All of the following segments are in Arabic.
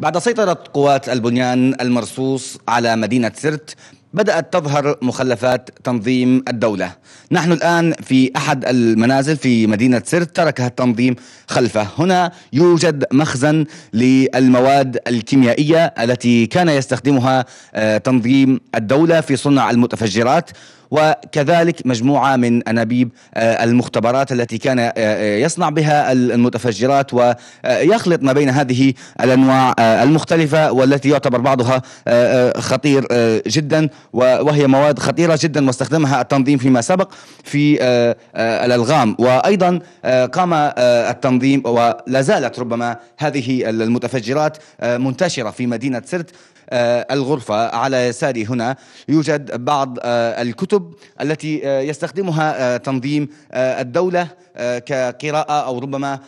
بعد سيطرة قوات البنيان المرصوص على مدينة سرت بدأت تظهر مخلفات تنظيم الدولة نحن الآن في أحد المنازل في مدينة سرت تركها التنظيم خلفه هنا يوجد مخزن للمواد الكيميائية التي كان يستخدمها آه، تنظيم الدولة في صنع المتفجرات وكذلك مجموعة من أنابيب آه، المختبرات التي كان آه، يصنع بها المتفجرات ويخلط ما بين هذه الأنواع المختلفة والتي يعتبر بعضها خطير جدا وهي مواد خطيرة جدا واستخدمها التنظيم فيما سبق في آه، آه، الألغام وأيضا آه، قام التنظيم ولا زالت ربما هذه المتفجرات منتشرة في مدينة سرت آه، الغرفة على يساري هنا يوجد بعض آه، الكتب التي آه، يستخدمها تنظيم الدولة كقراءة أو ربما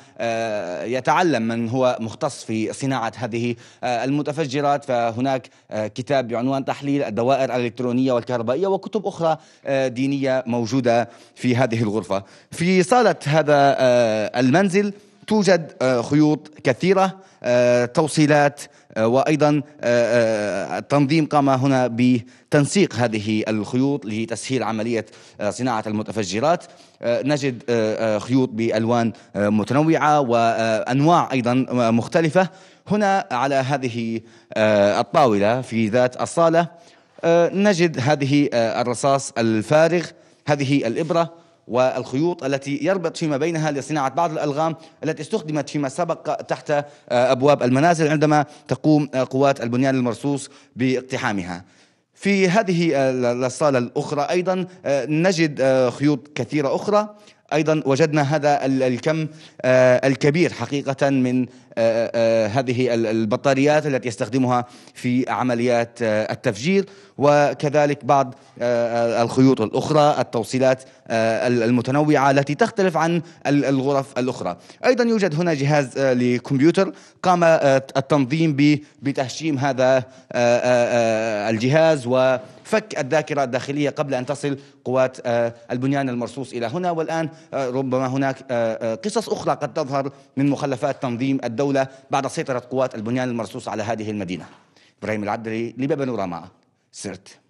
يتعلم من هو مختص في صناعة هذه المتفجرات فهناك كتاب بعنوان تحليل الدوائر الإلكترونية والكهربائية وكتب أخرى دينية موجودة في هذه الغرفة في صالة هذا المنزل توجد آه، خيوط كثيرة آه، توصيلات آه، وأيضا التنظيم قام هنا بتنسيق هذه الخيوط لتسهيل عملية صناعة المتفجرات نجد خيوط بألوان متنوعة وأنواع أيضا مختلفة هنا على هذه الطاولة في ذات الصالة نجد هذه الرصاص الفارغ هذه الإبرة والخيوط التي يربط فيما بينها لصناعة بعض الألغام التي استخدمت فيما سبق تحت آه، أبواب المنازل عندما تقوم آه، قوات البنيان المرصوص باقتحامها في هذه آه، الصالة الأخرى أيضا نجد خيوط كثيرة أخرى ايضا وجدنا هذا الكم آه، الكبير حقيقه من آه، آه، هذه البطاريات التي يستخدمها في عمليات التفجير وكذلك بعض الخيوط الاخرى التوصيلات المتنوعه التي تختلف عن الغرف الاخرى ايضا يوجد هنا جهاز لكمبيوتر قام التنظيم بتهشيم هذا الجهاز و فك الذاكرة الداخلية قبل أن تصل قوات آه، البنيان المرصوص إلى هنا والآن آه، ربما هناك آه، قصص أخرى قد تظهر من مخلفات تنظيم الدولة بعد سيطرة قوات البنيان المرصوص على هذه المدينة إبراهيم العدري لبابا نورا سرت